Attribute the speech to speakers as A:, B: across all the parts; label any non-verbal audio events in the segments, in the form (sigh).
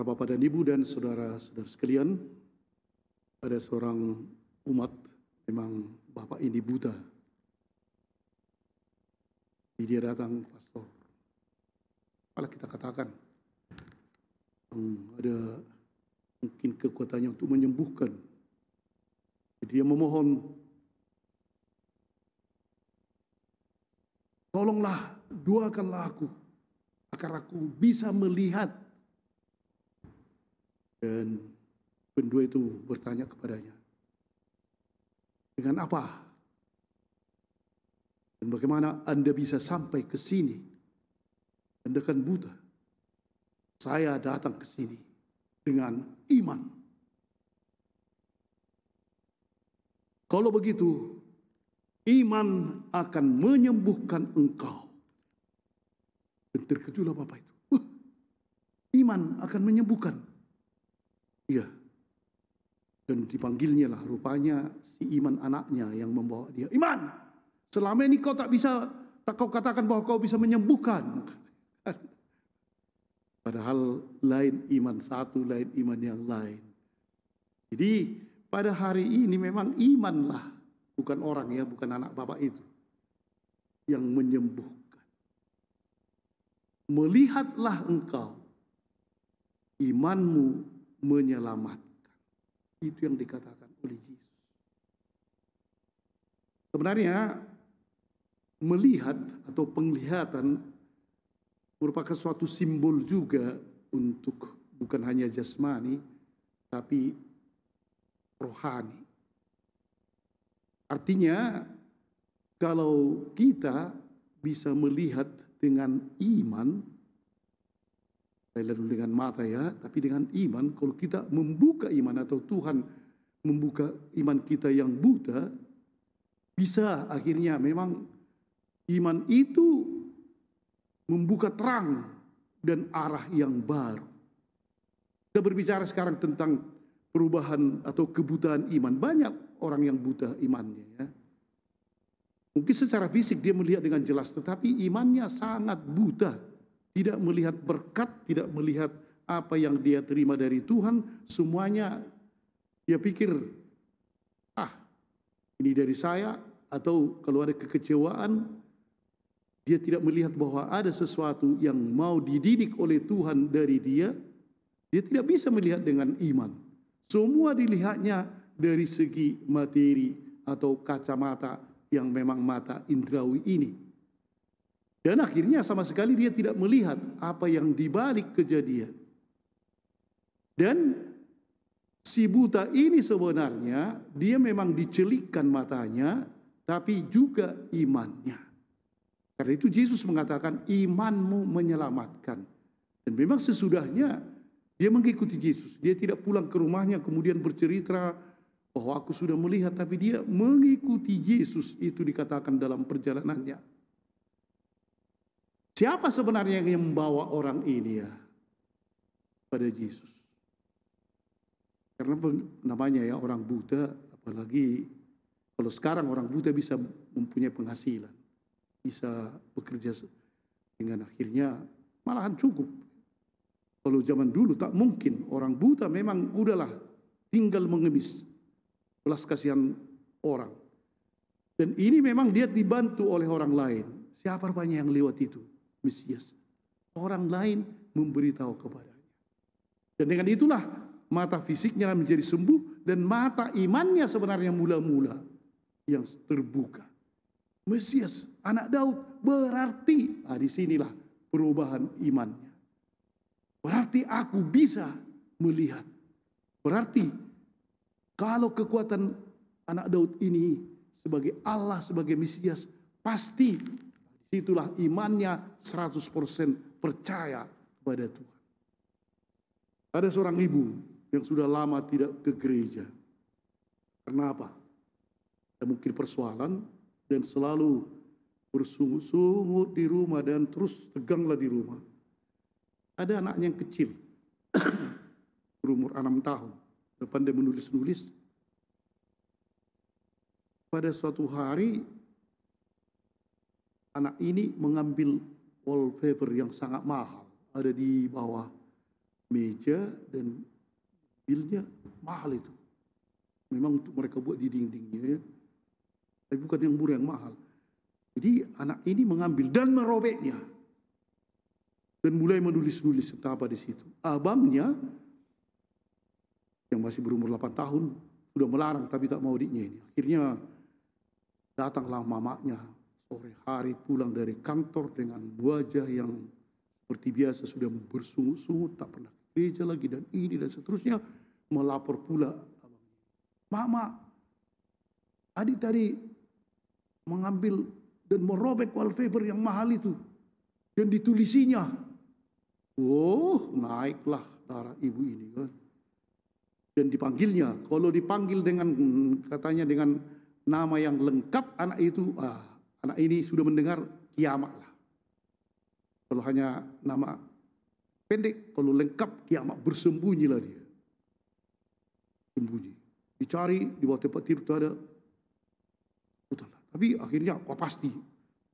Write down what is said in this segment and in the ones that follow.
A: para bapak dan ibu dan saudara-saudara sekalian, ada seorang umat memang bapak ini buta. Jadi dia datang pastor. Apalagi kita katakan hmm, ada mungkin kekuatannya untuk menyembuhkan. Jadi dia memohon tolonglah doakanlah aku agar aku bisa melihat dan pendua itu bertanya kepadanya, dengan apa? Dan bagaimana Anda bisa sampai ke sini? Anda kan buta. Saya datang ke sini dengan iman. Kalau begitu, iman akan menyembuhkan engkau. Dan terkejutlah Bapak itu. iman akan menyembuhkan. Iya. Dan dipanggilnya lah rupanya si Iman anaknya yang membawa dia. Iman, selama ini kau tak bisa, tak kau katakan bahwa kau bisa menyembuhkan. (laughs) Padahal lain iman satu, lain iman yang lain. Jadi pada hari ini memang imanlah, bukan orang ya, bukan anak bapak itu. Yang menyembuhkan. Melihatlah engkau imanmu menyelamatkan. Itu yang dikatakan oleh Yesus. Sebenarnya melihat atau penglihatan merupakan suatu simbol juga untuk bukan hanya jasmani tapi rohani. Artinya kalau kita bisa melihat dengan iman lalu dengan mata ya, tapi dengan iman. Kalau kita membuka iman atau Tuhan membuka iman kita yang buta, bisa akhirnya memang iman itu membuka terang dan arah yang baru. Kita berbicara sekarang tentang perubahan atau kebutaan iman. Banyak orang yang buta imannya ya. Mungkin secara fisik dia melihat dengan jelas, tetapi imannya sangat buta tidak melihat berkat, tidak melihat apa yang dia terima dari Tuhan, semuanya dia pikir, ah ini dari saya, atau kalau ada kekecewaan, dia tidak melihat bahwa ada sesuatu yang mau dididik oleh Tuhan dari dia, dia tidak bisa melihat dengan iman. Semua dilihatnya dari segi materi atau kacamata yang memang mata indrawi ini. Dan akhirnya sama sekali dia tidak melihat apa yang dibalik kejadian. Dan si buta ini sebenarnya dia memang dicelikkan matanya tapi juga imannya. Karena itu Yesus mengatakan imanmu menyelamatkan. Dan memang sesudahnya dia mengikuti Yesus. Dia tidak pulang ke rumahnya kemudian bercerita bahwa aku sudah melihat tapi dia mengikuti Yesus itu dikatakan dalam perjalanannya. Siapa sebenarnya yang membawa orang ini ya pada Yesus? Karena namanya ya orang buta, apalagi kalau sekarang orang buta bisa mempunyai penghasilan, bisa bekerja dengan akhirnya malahan cukup. Kalau zaman dulu tak mungkin orang buta memang udahlah tinggal mengemis belas kasihan orang. Dan ini memang dia dibantu oleh orang lain. Siapa rupanya yang lewat itu? Mesias. Orang lain memberitahu kepadanya. Dan dengan itulah mata fisiknya menjadi sembuh dan mata imannya sebenarnya mula-mula yang terbuka. Mesias, anak Daud, berarti nah, sinilah perubahan imannya. Berarti aku bisa melihat. Berarti kalau kekuatan anak Daud ini sebagai Allah, sebagai Mesias, pasti Itulah imannya 100% percaya kepada Tuhan. Ada seorang ibu yang sudah lama tidak ke gereja. Kenapa? Ada mungkin persoalan dan selalu bersungut-sungut di rumah dan terus teganglah di rumah. Ada anaknya yang kecil, (clears throat) berumur enam tahun, depan dia menulis-nulis. Pada suatu hari anak ini mengambil wallpaper yang sangat mahal ada di bawah meja dan bilnya mahal itu memang untuk mereka buat di dindingnya ya. tapi bukan yang murah yang mahal jadi anak ini mengambil dan merobeknya dan mulai menulis-nulis apa di situ abangnya yang masih berumur 8 tahun sudah melarang tapi tak mau diknya ini akhirnya datanglah mamanya sore hari pulang dari kantor dengan wajah yang seperti biasa sudah bersungut-sungut, tak pernah ke gereja lagi dan ini dan seterusnya. Melapor pula Mama, adik tadi mengambil dan merobek wallpaper yang mahal itu. Dan ditulisinya. Oh, naiklah darah ibu ini kan. Dan dipanggilnya. Kalau dipanggil dengan katanya dengan nama yang lengkap anak itu. Ah, Anak ini sudah mendengar kiamat lah. Kalau hanya nama pendek, kalau lengkap kiamat bersembunyi lah dia. Sembunyi. Dicari di bawah tempat tidur itu ada. Hutanlah. Tapi akhirnya kok pasti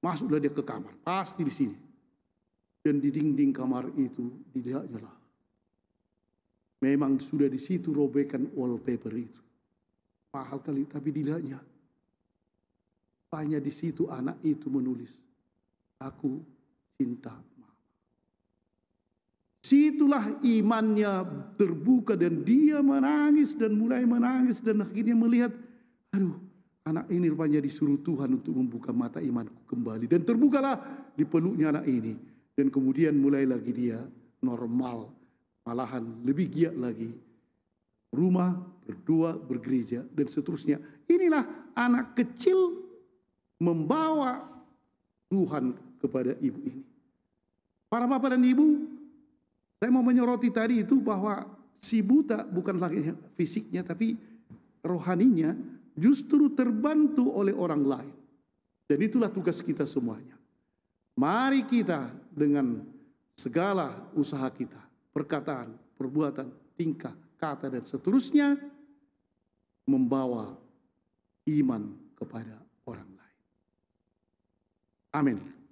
A: masuklah dia ke kamar. Pasti di sini. Dan di dinding kamar itu dilihatnya lah. Memang sudah di situ robekan wallpaper itu. Mahal kali tapi dilihatnya hanya di situ anak itu menulis, aku cinta mama. Situlah imannya terbuka dan dia menangis dan mulai menangis dan akhirnya melihat, aduh anak ini rupanya disuruh Tuhan untuk membuka mata imanku kembali. Dan terbukalah di peluknya anak ini. Dan kemudian mulai lagi dia normal. Malahan lebih giat lagi. Rumah, berdua, bergereja, dan seterusnya. Inilah anak kecil membawa Tuhan kepada ibu ini. Para bapak dan ibu, saya mau menyoroti tadi itu bahwa si buta bukan lagi fisiknya tapi rohaninya justru terbantu oleh orang lain. Dan itulah tugas kita semuanya. Mari kita dengan segala usaha kita, perkataan, perbuatan, tingkah, kata dan seterusnya membawa iman kepada Amén.